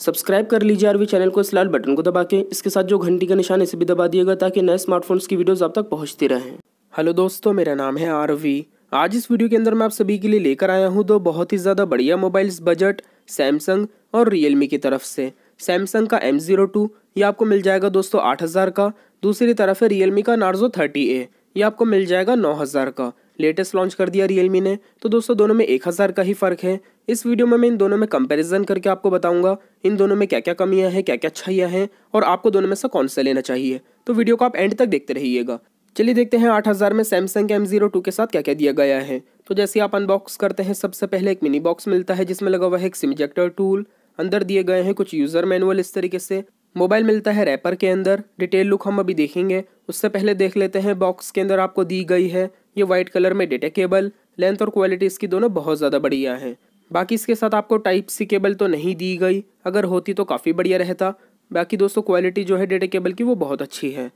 subscribe कर लीजिए RV channel को इस लाल बटन को दबा के इसके साथ जो घंटी का निशान इसे भी दबा दिएगा ताकि नए स्मार्टफोन्स की वीडियोस आप तक पहुंचती रहें हेलो दोस्तों मेरा नाम है आरवी आज इस वीडियो के अंदर मैं आप सभी के लिए लेकर आया हूँ दो बहुत ही ज़्यादा बढ़िया मोबाइल्स बजट सैमसंग और रियलमी की तरफ से सैमसंग का एम जीरो टू ये आपको मिल जाएगा दोस्तों आठ हज़ार का दूसरी तरफ है रियलमी का नार्जो थर्टी ए ये आपको मिल जाएगा नौ हज़ार का लेटेस्ट लॉन्च कर दिया रियलमी ने तो दोस्तों दोनों में एक हज़ार का ही फ़र्क है इस वीडियो में मैं इन दोनों में कंपैरिजन करके आपको बताऊंगा इन दोनों में क्या क्या कमियां हैं क्या क्या अच्छाइयाँ हैं और आपको दोनों में से कौन सा लेना चाहिए तो वीडियो को आप एंड तक देखते रहिएगा चलिए देखते हैं 8000 में सैमसंग एम जीरो टू के साथ क्या क्या दिया गया है तो जैसे आप अनबॉक्स करते हैं सबसे पहले एक मिनी बॉक्स मिलता है जिसमें लगा हुआ है एक सिमजेक्टर टूल अंदर दिए गए हैं कुछ यूज़र मैनुअल इस तरीके से मोबाइल मिलता है रैपर के अंदर डिटेल लुक हम अभी देखेंगे उससे पहले देख लेते हैं बॉक्स के अंदर आपको दी गई है ये वाइट कलर में डेटा केबल लेंथ और क्वालिटी इसकी दोनों बहुत ज़्यादा बढ़िया हैं बाकी इसके साथ आपको टाइप सी केबल तो नहीं दी गई अगर होती तो काफ़ी बढ़िया रहता बाकी दोस्तों क्वालिटी जो है डेटा केबल की वो बहुत अच्छी है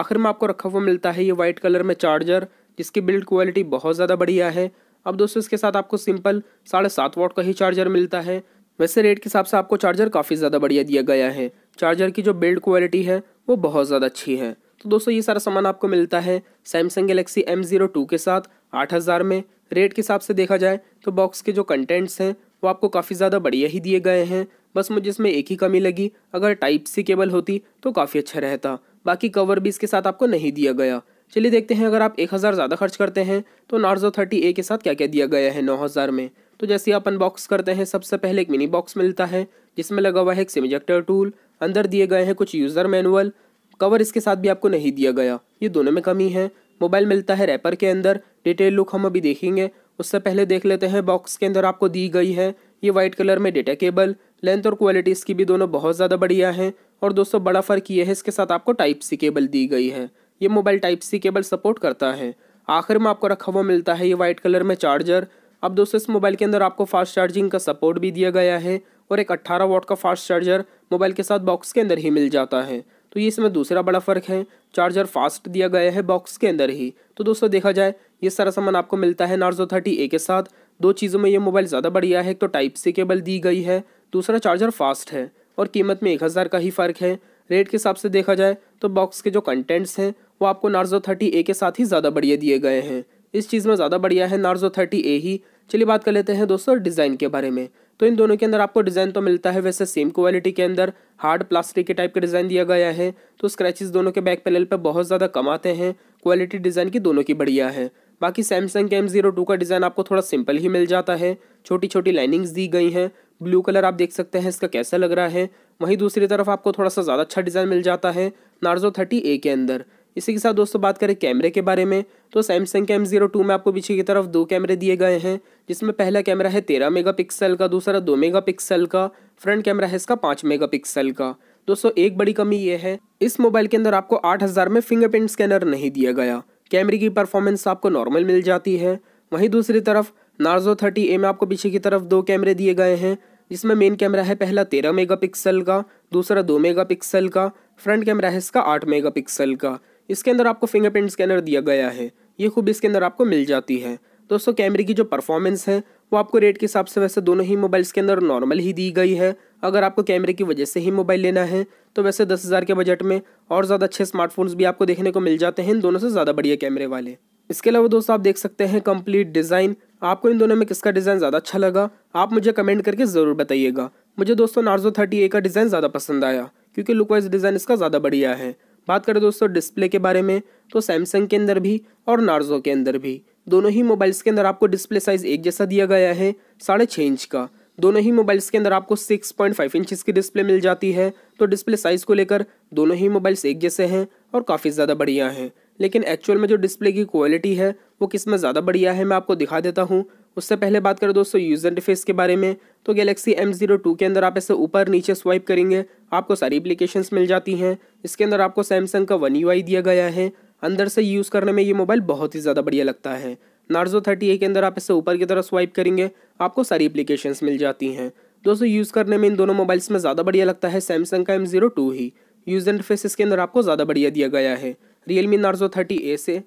आखिर में आपको रखा हुआ मिलता है ये वाइट कलर में चार्जर जिसकी बिल्ड क्वालिटी बहुत ज़्यादा बढ़िया है अब दोस्तों इसके साथ आपको सिंपल साढ़े सात वाट का ही चार्जर मिलता है वैसे रेट के हिसाब से आपको चार्जर काफ़ी ज़्यादा बढ़िया दिया गया है चार्जर की जो बिल्ड क्वालिटी है वो बहुत ज़्यादा अच्छी है तो दोस्तों ये सारा सामान आपको मिलता है Samsung Galaxy M zero two के साथ आठ हज़ार में रेट के हिसाब से देखा जाए तो बॉक्स के जो कंटेंट्स हैं वो आपको काफ़ी ज़्यादा बढ़िया ही दिए गए हैं बस मुझे इसमें एक ही कमी लगी अगर टाइप सी केबल होती तो काफ़ी अच्छा रहता बाकी कवर भी इसके साथ आपको नहीं दिया गया चलिए देखते हैं अगर आप एक हज़ार ज़्यादा खर्च करते हैं तो नार्जो थर्टी ए के साथ क्या क्या दिया गया है नौ हज़ार में तो जैसे आप अनबॉक्स करते हैं सबसे पहले एक मिनी बॉक्स मिलता है जिसमें लगा हुआ है एक सिमजेक्टर टूल अंदर दिए गए हैं कुछ यूज़र मैनुअल कवर इसके साथ भी आपको नहीं दिया गया ये दोनों में कमी है मोबाइल मिलता है रैपर के अंदर डिटेल लुक हम अभी देखेंगे उससे पहले देख लेते हैं बॉक्स के अंदर आपको दी गई है ये वाइट कलर में डेटा केबल लेंथ और क्वालिटी इसकी भी दोनों बहुत ज़्यादा बढ़िया है और दोस्तों बड़ा फ़र्क ये है इसके साथ आपको टाइप सी केबल दी गई है ये mobile type C cable support करता है आखिर में आपको रखा हुआ मिलता है ये वाइट कलर में चार्जर अब दोस्तों इस मोबाइल के अंदर आपको फास्ट चार्जिंग का सपोर्ट भी दिया गया है और एक 18 वोट का फास्ट चार्जर मोबाइल के साथ बॉक्स के अंदर ही मिल जाता है तो ये इसमें दूसरा बड़ा फ़र्क है चार्जर फास्ट दिया गया है बॉक्स के अंदर ही तो दोस्तों देखा जाए ये सारा सामान आपको मिलता है नार्जो थर्टी ए के साथ दो चीज़ों में ये मोबाइल ज़्यादा बढ़िया है एक तो टाइप सी केबल दी गई है दूसरा चार्जर फास्ट है और कीमत में एक हज़ार का ही फ़र्क है रेट के हिसाब से देखा जाए तो बॉक्स के जो कंटेंट्स हैं वो आपको नार्जो थर्टी ए के साथ ही ज़्यादा बढ़िया दिए गए हैं इस चीज़ में ज़्यादा बढ़िया है नार्जो थर्टी ए ही चलिए बात कर लेते हैं दोस्तों डिज़ाइन के बारे में तो इन दोनों के अंदर आपको डिज़ाइन तो मिलता है वैसे सेम क्वालिटी के अंदर हार्ड प्लास्टिक के टाइप का डिज़ाइन दिया गया है तो स्क्रैचेस दोनों के बैक पैनल पर बहुत ज़्यादा कम आते हैं क्वालिटी डिज़ाइन की दोनों की बढ़िया है बाकी सैमसंग के एम जीरो टू का डिज़ाइन आपको थोड़ा सिंपल ही मिल जाता है छोटी छोटी लाइनिंग्स दी गई हैं ब्लू कलर आप देख सकते हैं इसका कैसा लग रहा है वहीं दूसरी तरफ आपको थोड़ा सा ज़्यादा अच्छा डिज़ाइन मिल जाता है नार्जो थर्टी ए के अंदर इसी के साथ दोस्तों बात करें कैमरे के बारे में तो सैमसंग के एम जीरो टू में आपको पीछे की तरफ दो कैमरे दिए गए हैं जिसमें पहला कैमरा है तेरह मेगा पिक्सल का दूसरा दो मेगा पिक्सल का फ्रंट कैमरा है इसका पाँच मेगा पिक्सल का दोस्तों एक बड़ी कमी ये है इस मोबाइल के अंदर आपको आठ हज़ार में फिंगरप्रिंट स्कैनर नहीं दिया गया कैमरे की परफॉर्मेंस आपको नॉर्मल मिल जाती है वहीं दूसरी तरफ नार्जो थर्टी ए में आपको पीछे की तरफ दो कैमरे दिए गए हैं जिसमें मेन कैमरा है पहला तेरह मेगापिक्सल का दूसरा दो मेगापिक्सल का फ्रंट कैमरा है इसका आठ मेगापिक्सल का इसके अंदर आपको फिंगरप्रिंट स्कैनर दिया गया है ये खूब इसके अंदर आपको मिल जाती है दोस्तों कैमरे की जो परफॉर्मेंस है वो आपको रेट के हिसाब से वैसे दोनों ही मोबाइल्स के अंदर नॉर्मल ही दी गई है अगर आपको कैमरे की वजह से ही मोबाइल लेना है तो वैसे दस हज़ार के बजट में और ज़्यादा अच्छे स्मार्टफोन्स भी आपको देखने को मिल जाते हैं इन दोनों से ज़्यादा बढ़िया कैमरे वाले इसके अलावा दोस्तों आप देख सकते हैं कम्प्लीट डिज़ाइन आपको इन दोनों में किसका डिज़ाइन ज़्यादा अच्छा लगा आप मुझे कमेंट करके ज़रूर बताइएगा मुझे दोस्तों नार्जो थर्टी ए का डिज़ाइन ज़्यादा पसंद आया क्योंकि लुक वाइज डिज़ाइन इसका ज़्यादा बढ़िया है बात करें दोस्तों डिस्प्ले के बारे में तो सैमसंग के अंदर भी और नार्जो के अंदर भी दोनों ही मोबाइल्स के अंदर आपको डिस्प्ले साइज़ एक जैसा दिया गया है साढ़े छः इंच का दोनों ही मोबाइल्स के अंदर आपको 6.5 पॉइंट इंचज़ की डिस्प्ले मिल जाती है तो डिस्प्ले साइज़ को लेकर दोनों ही मोबाइल्स एक जैसे हैं और काफ़ी ज़्यादा बढ़िया हैं लेकिन एक्चुअल में जो डिस्प्ले की क्वालिटी है वो किस में ज़्यादा बढ़िया है मैं आपको दिखा देता हूँ उससे पहले बात करें दोस्तों यूज़र इंटरफेस के बारे में तो गैलेक्सी एम जीरो टू के अंदर आप ऐसे ऊपर नीचे स्वाइप करेंगे आपको सारी एप्लीकेशन मिल जाती हैं इसके अंदर आपको सैमसंग का वन यू दिया गया है अंदर से यूज़ करने में ये मोबाइल बहुत ही ज़्यादा बढ़िया लगता है नार्जो थर्टी ए के अंदर आप इससे ऊपर की तरफ स्वाइप करेंगे आपको सारी एप्लीकेशन मिल जाती हैं दोस्तों यूज़ करने में इन दोनों मोबाइल्स में ज़्यादा बढ़िया लगता है सैमसंग का एम जीरो टू ही यूज़ इंटरफेस इसके अंदर आपको ज़्यादा बढ़िया दिया गया है रियलमी नार्जो थर्टी ए से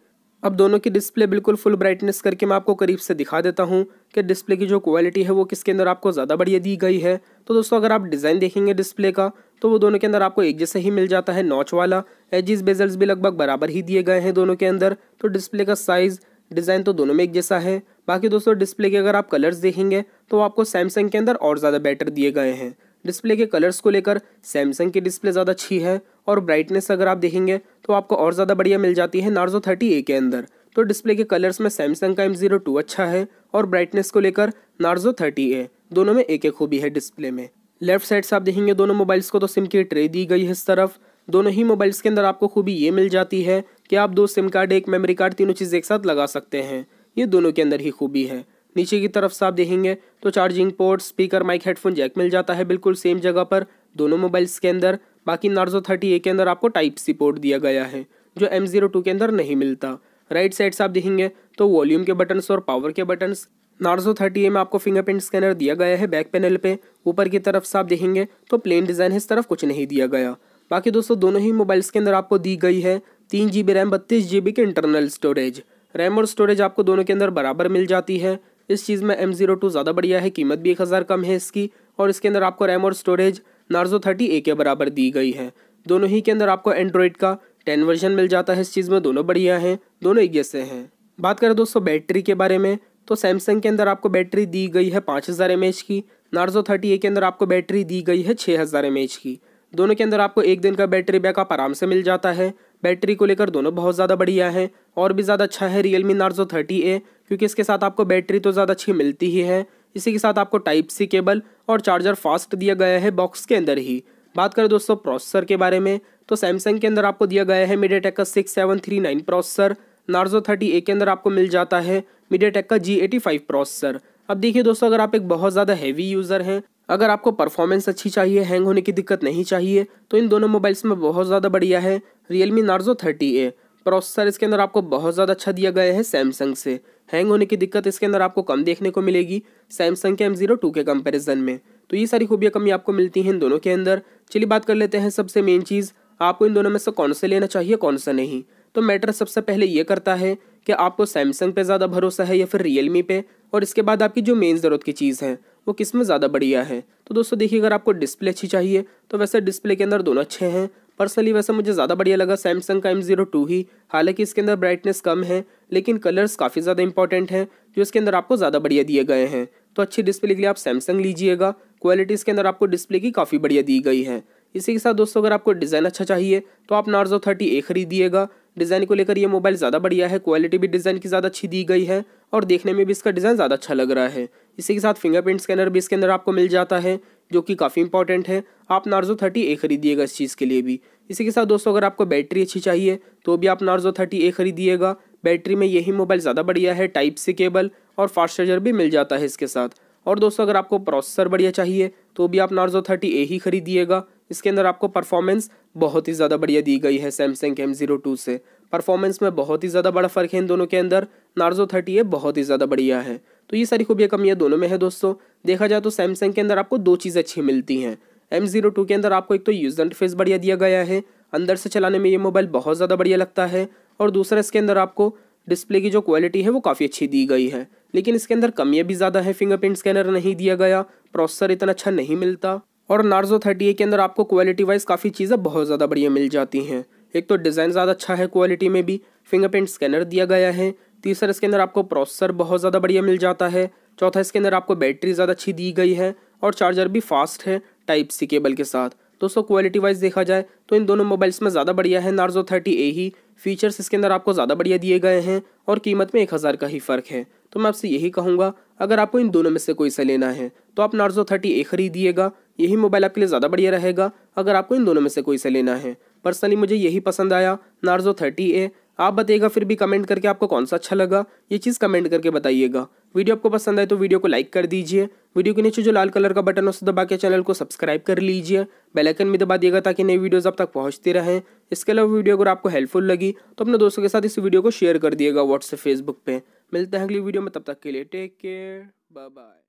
अब दोनों की डिस्प्ले बिल्कुल फुल ब्राइटनेस करके मैं आपको करीब से दिखा देता हूँ कि डिस्प्ले की जो क्वालिटी है वो किसके अंदर आपको ज़्यादा बढ़िया दी गई है तो दोस्तों अगर आप डिज़ाइन देखेंगे डिस्प्ले का तो वो दोनों के अंदर आपको एक जैसे ही मिल जाता है नॉच वाला एजिस बेजल्स भी लगभग बराबर ही दिए गए हैं दोनों के अंदर तो डिस्प्ले का साइज़ डिज़ाइन तो दोनों में एक जैसा है बाकी दोस्तों डिस्प्ले के अगर आप कलर्स देखेंगे तो आपको सैमसंग के अंदर और ज़्यादा बेटर दिए गए हैं डिस्प्ले के कलर्स को लेकर सैमसंग की डिस्प्ले ज़्यादा अच्छी है और ब्राइटनेस अगर आप देखेंगे तो आपको और ज़्यादा बढ़िया मिल जाती है नार्जो थर्टी ए के अंदर तो डिस्प्ले के कलर्स में सैमसंग का एम जीरो टू अच्छा है और ब्राइटनेस को लेकर नार्जो थर्टी ए दोनों में एक एक खूबी है डिस्प्ले में लेफ्ट साइड से आप देखेंगे दोनों मोबाइल्स को तो सिम की ट्रे दी गई है इस तरफ दोनों ही मोबाइल्स के अंदर आपको खूबी ये मिल जाती है कि आप दो सिम कार्ड एक मेमोरी कार्ड तीनों चीज़ एक साथ लगा सकते हैं ये दोनों के अंदर ही खूबी है नीचे की तरफ से आप देखेंगे तो charging port speaker mic headphone jack मिल जाता है बिल्कुल सेम जगह पर दोनों मोबाइल्स के अंदर बाकी नार्जो थर्टी ए के अंदर आपको टाइप सी पोर्ट दिया गया है जो एम जीरो टू के अंदर नहीं मिलता राइट साइड से आप देखेंगे तो वॉल्यूम के बटन्स और पावर के बटन्स नार्जो थर्टी ए में आपको फिंगरप्रिंट स्कैनर दिया गया है बैक पैनल पे ऊपर की तरफ से आप देखेंगे तो प्लेन डिज़ाइन है इस तरफ कुछ नहीं दिया गया बाकी दोस्तों दोनों ही मोबाइल्स के अंदर आपको दी गई है तीन जी बी रैम बत्तीस जी बी के इंटरनल स्टोरेज रैम और स्टोरेज आपको दोनों के अंदर बराबर मिल जाती है इस चीज़ में एम जीरो टू ज़्यादा बढ़िया है कीमत भी एक हज़ार कम है इसकी और इसके अंदर आपको रैम और स्टोरेज नार्जो थर्टी ए के बराबर दी गई है दोनों ही के अंदर आपको एंड्रॉयड का टेन वर्जन मिल जाता है इस चीज़ में दोनों बढ़िया हैं दोनों एक जैसे हैं बात करें दोस्तों बैटरी के बारे में तो सैमसंग के अंदर आपको बैटरी दी गई है पाँच हज़ार एम एच की नार्जो थर्टी ए के अंदर आपको बैटरी दी गई है छः हज़ार एम एच की दोनों के अंदर आपको एक दिन का बैटरी बैकअप आराम से मिल जाता है बैटरी को लेकर दोनों बहुत ज़्यादा बढ़िया हैं और भी ज़्यादा अच्छा है Realme Narzo thirty A क्योंकि इसके साथ आपको बैटरी तो ज़्यादा अच्छी मिलती ही है इसी के साथ आपको टाइप सी केबल और चार्जर फास्ट दिया गया है बॉक्स के अंदर ही बात करें दोस्तों प्रोसेसर के बारे में तो सैमसंग के अंदर आपको दिया गया है मीडिया टेक का six seven three nine processor Narzo thirty A के अंदर आपको मिल जाता है मीडिया टेक का जी एटी फाइव प्रोसेसर अब देखिए दोस्तों अगर आप एक बहुत ज़्यादा हैवी यूज़र हैं अगर आपको परफॉर्मेंस अच्छी चाहिए हैंग होने की दिक्कत नहीं चाहिए तो इन दोनों मोबाइल्स में बहुत ज़्यादा बढ़िया है Realme Narzo thirty A processor इसके अंदर आपको बहुत ज़्यादा अच्छा दिया गया है सैमसंग से हैंग होने की दिक्कत इसके अंदर आपको कम देखने को मिलेगी सैमसंग के एम जीरो टू के कंपेरिजन में तो ये सारी खूबियाँ कमी आपको मिलती हैं इन दोनों के अंदर चलिए बात कर लेते हैं सबसे मेन चीज़ आपको इन दोनों में से कौन सा लेना चाहिए कौन सा नहीं तो मैटर सबसे पहले ये करता है कि आपको सैमसंग पे ज़्यादा भरोसा है या फिर रियलमी पे और इसके बाद आपकी जो मेन ज़रूरत की चीज़ है वो किस में ज़्यादा बढ़िया है तो दोस्तों देखिए अगर आपको डिस्प्ले अच्छी चाहिए तो वैसे डिस्प्ले के अंदर दोनों अच्छे हैं पर्सनली वैसे मुझे ज़्यादा बढ़िया लगा सैमसंग का एम जीरो टू ही हालांकि इसके अंदर ब्राइटनेस कम है लेकिन कलर्स काफ़ी ज़्यादा इंपॉर्टेंट हैं जो इसके अंदर आपको ज़्यादा बढ़िया दिए गए हैं तो अच्छी डिस्प्ले के लिए आप सैमसंग लीजिएगा क्वालिटी इसके अंदर आपको डिस्प्ले की काफ़ी बढ़िया दी गई है इसी के साथ दोस्तों अगर आपको डिज़ाइन अच्छा चाहिए तो आप नार्जो थर्टी ए खरीदिएगा डिज़ाइन को लेकर ये मोबाइल ज़्यादा बढ़िया है क्वालिटी भी डिज़ाइन की ज़्यादा अच्छी दी गई है और देखने में भी इसका डिज़ाइन ज़्यादा अच्छा लग रहा है इसी के साथ फिंगरप्रिंट स्कैनर भी इसके अंदर आपको मिल जाता है जो कि काफ़ी इंपॉर्टेंट है आप नार्जो थर्टी ए खरीदिएगा इस चीज़ के लिए भी इसी के साथ दोस्तों अगर आपको बैटरी अच्छी चाहिए तो भी आप नार्जो थर्टी ए खरीदिएगा बैटरी में यही मोबाइल ज़्यादा बढ़िया है टाइप सी केबल और फास्ट चार्जर भी मिल जाता है इसके साथ और दोस्तों अगर आपको प्रोसेसर बढ़िया चाहिए तो भी आप नार्जो थर्टी ए ही खरीदिएगा इसके अंदर आपको परफॉर्मेंस बहुत ही ज़्यादा बढ़िया दी गई है सैमसंग एम जीरो टू से परफॉर्मेंस में बहुत ही ज़्यादा बड़ा फ़र्क है इन दोनों के अंदर नार्जो थर्टी ए बहुत ही ज़्यादा बढ़िया है तो ये सारी खूबियाँ कमियाँ दोनों में है दोस्तों देखा जाए तो सैमसंग के अंदर आपको दो चीज़ अच्छी मिलती हैं एम जीरो टू के अंदर आपको एक तो यूज़र इंटरफेस बढ़िया दिया गया है अंदर से चलाने में ये मोबाइल बहुत ज़्यादा बढ़िया लगता है और दूसरा इसके अंदर आपको डिस्प्ले की जो क्वालिटी है वो काफ़ी अच्छी दी गई है लेकिन इसके अंदर कमियाँ भी ज़्यादा है फिंगरप्रिंट स्कैनर नहीं दिया गया प्रोसेसर इतना अच्छा नहीं मिलता और नार्जो थर्टी के अंदर आपको क्वालिटी वाइज काफ़ी चीज़ें बहुत ज़्यादा बढ़िया मिल जाती हैं एक तो डिज़ाइन ज़्यादा अच्छा है क्वालिटी में भी फिंगरप्रिंट स्कैनर दिया गया है तीसरा इसके अंदर आपको प्रोसेसर बहुत ज़्यादा बढ़िया मिल जाता है चौथा इसके अंदर आपको बैटरी ज़्यादा अच्छी दी गई है और चार्जर भी फास्ट है टाइप सी केबल के साथ दोस्तों क्वालिटी वाइज देखा जाए तो इन दोनों मोबाइल्स में ज़्यादा बढ़िया है नार्जो थर्टी ए ही फीचर्स इसके अंदर आपको ज़्यादा बढ़िया दिए गए हैं और कीमत में एक हज़ार का ही फ़र्क है तो मैं आपसे यही कहूँगा अगर आपको इन दोनों में से कोई सा लेना है तो आप नार्जो थर्टी ए खरीदिएगा यही मोबाइल आपके लिए ज़्यादा बढ़िया रहेगा अगर आपको इन दोनों में से कोई से लेना है पर्सनली मुझे यही पसंद आया नार्जो थर्टी ए आप बताइएगा फिर भी कमेंट करके आपको कौन सा अच्छा लगा ये चीज़ कमेंट करके बताइएगा वीडियो आपको पसंद आए तो वीडियो को लाइक कर दीजिए वीडियो के नीचे जो लाल कलर का बटन है उसे दबा के चैनल को सब्सक्राइब कर लीजिए बेल आइकन भी दबा दिएगा ताकि नई वीडियोस आप तक पहुंचती रहें इसके अलावा वीडियो अगर आपको हेल्पफुल लगी तो अपने दोस्तों के साथ इस वीडियो को शेयर कर दिएगा व्हाट्सएप फेसबुक पर मिलते हैं अगली वीडियो में तब तक के लिए टेक केयर बाय बाय